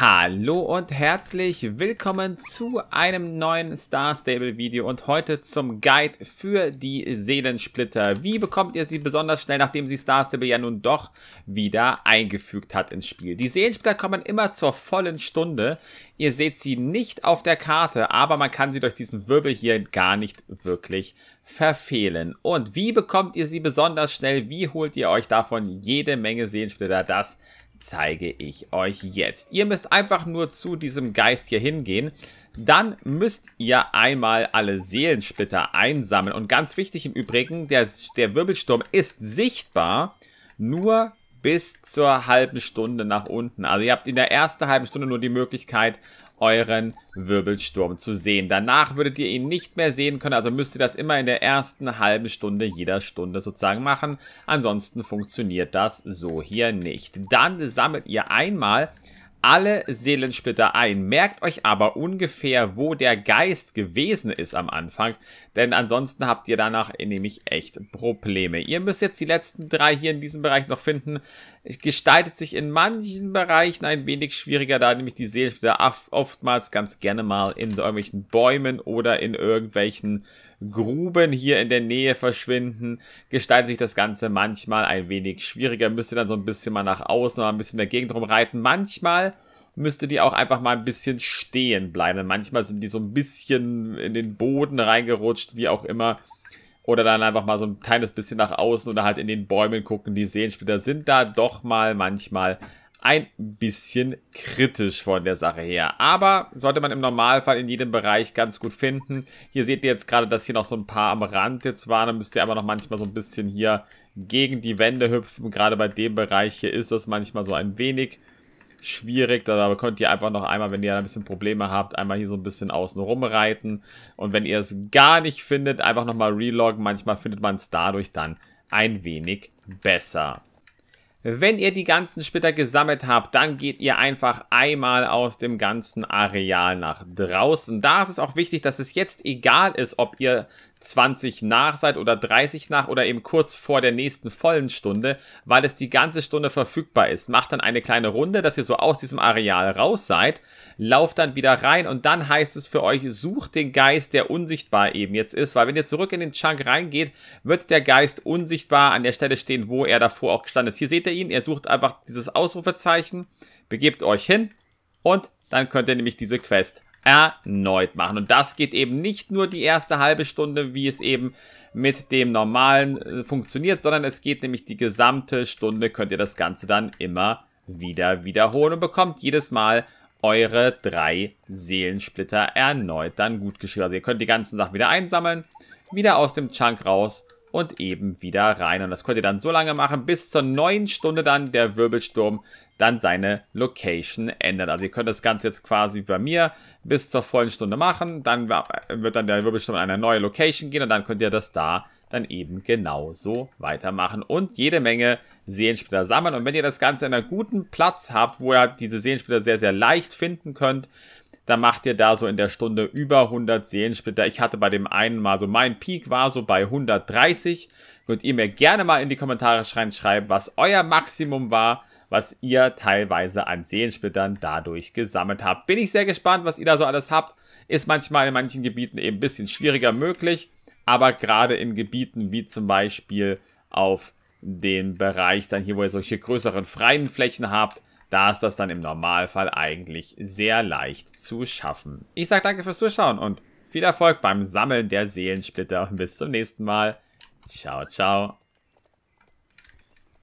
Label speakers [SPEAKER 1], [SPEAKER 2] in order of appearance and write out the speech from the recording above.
[SPEAKER 1] Hallo und herzlich willkommen zu einem neuen Star Stable Video und heute zum Guide für die Seelensplitter. Wie bekommt ihr sie besonders schnell, nachdem sie Star Stable ja nun doch wieder eingefügt hat ins Spiel? Die Seelensplitter kommen immer zur vollen Stunde. Ihr seht sie nicht auf der Karte, aber man kann sie durch diesen Wirbel hier gar nicht wirklich verfehlen. Und wie bekommt ihr sie besonders schnell? Wie holt ihr euch davon jede Menge Seelensplitter? Das zeige ich euch jetzt. Ihr müsst einfach nur zu diesem Geist hier hingehen. Dann müsst ihr einmal alle Seelensplitter einsammeln. Und ganz wichtig im Übrigen, der, der Wirbelsturm ist sichtbar, nur bis zur halben Stunde nach unten. Also ihr habt in der ersten halben Stunde nur die Möglichkeit, euren Wirbelsturm zu sehen. Danach würdet ihr ihn nicht mehr sehen können, also müsst ihr das immer in der ersten halben Stunde jeder Stunde sozusagen machen. Ansonsten funktioniert das so hier nicht. Dann sammelt ihr einmal alle Seelensplitter ein. Merkt euch aber ungefähr, wo der Geist gewesen ist am Anfang, denn ansonsten habt ihr danach nämlich echt Probleme. Ihr müsst jetzt die letzten drei hier in diesem Bereich noch finden. Gestaltet sich in manchen Bereichen ein wenig schwieriger, da nämlich die Seelensplitter oftmals ganz gerne mal in irgendwelchen Bäumen oder in irgendwelchen Gruben hier in der Nähe verschwinden, gestaltet sich das Ganze manchmal ein wenig schwieriger, müsst ihr dann so ein bisschen mal nach außen, oder ein bisschen in der Gegend rumreiten. Manchmal müsste die auch einfach mal ein bisschen stehen bleiben. manchmal sind die so ein bisschen in den Boden reingerutscht, wie auch immer. Oder dann einfach mal so ein kleines bisschen nach außen oder halt in den Bäumen gucken. Die Seelensplitter sind da doch mal manchmal ein bisschen kritisch von der Sache her. Aber sollte man im Normalfall in jedem Bereich ganz gut finden. Hier seht ihr jetzt gerade, dass hier noch so ein paar am Rand jetzt waren. Dann müsst ihr aber noch manchmal so ein bisschen hier gegen die Wände hüpfen. Gerade bei dem Bereich hier ist das manchmal so ein wenig schwierig. Da könnt ihr einfach noch einmal, wenn ihr ein bisschen Probleme habt, einmal hier so ein bisschen außen reiten. Und wenn ihr es gar nicht findet, einfach nochmal reloggen. Manchmal findet man es dadurch dann ein wenig besser. Wenn ihr die ganzen Splitter gesammelt habt, dann geht ihr einfach einmal aus dem ganzen Areal nach draußen. Da ist es auch wichtig, dass es jetzt egal ist, ob ihr 20 nach seid oder 30 nach oder eben kurz vor der nächsten vollen Stunde, weil es die ganze Stunde verfügbar ist. Macht dann eine kleine Runde, dass ihr so aus diesem Areal raus seid, lauft dann wieder rein und dann heißt es für euch, sucht den Geist, der unsichtbar eben jetzt ist, weil wenn ihr zurück in den Chunk reingeht, wird der Geist unsichtbar an der Stelle stehen, wo er davor auch gestanden ist. Hier seht ihr ihn, er sucht einfach dieses Ausrufezeichen, begebt euch hin und dann könnt ihr nämlich diese Quest erneut machen. Und das geht eben nicht nur die erste halbe Stunde, wie es eben mit dem normalen äh, funktioniert, sondern es geht nämlich die gesamte Stunde, könnt ihr das Ganze dann immer wieder wiederholen und bekommt jedes Mal eure drei Seelensplitter erneut dann gut geschrieben. Also ihr könnt die ganzen Sachen wieder einsammeln, wieder aus dem Chunk raus und eben wieder rein. Und das könnt ihr dann so lange machen, bis zur neuen Stunde dann der Wirbelsturm dann seine Location ändert. Also ihr könnt das Ganze jetzt quasi bei mir bis zur vollen Stunde machen, dann wird dann der Wirbelsturm in eine neue Location gehen und dann könnt ihr das da dann eben genauso weitermachen und jede Menge Seelensplitter sammeln. Und wenn ihr das Ganze in einem guten Platz habt, wo ihr halt diese Seelensplitter sehr, sehr leicht finden könnt, dann macht ihr da so in der Stunde über 100 Seelensplitter. Ich hatte bei dem einen mal so, mein Peak war so bei 130. Könnt ihr mir gerne mal in die Kommentare schreiben, was euer Maximum war was ihr teilweise an Seelensplittern dadurch gesammelt habt. Bin ich sehr gespannt, was ihr da so alles habt. Ist manchmal in manchen Gebieten eben ein bisschen schwieriger möglich, aber gerade in Gebieten wie zum Beispiel auf den Bereich dann hier, wo ihr solche größeren freien Flächen habt, da ist das dann im Normalfall eigentlich sehr leicht zu schaffen. Ich sage danke fürs Zuschauen und viel Erfolg beim Sammeln der Seelensplitter. Bis zum nächsten Mal. Ciao, ciao.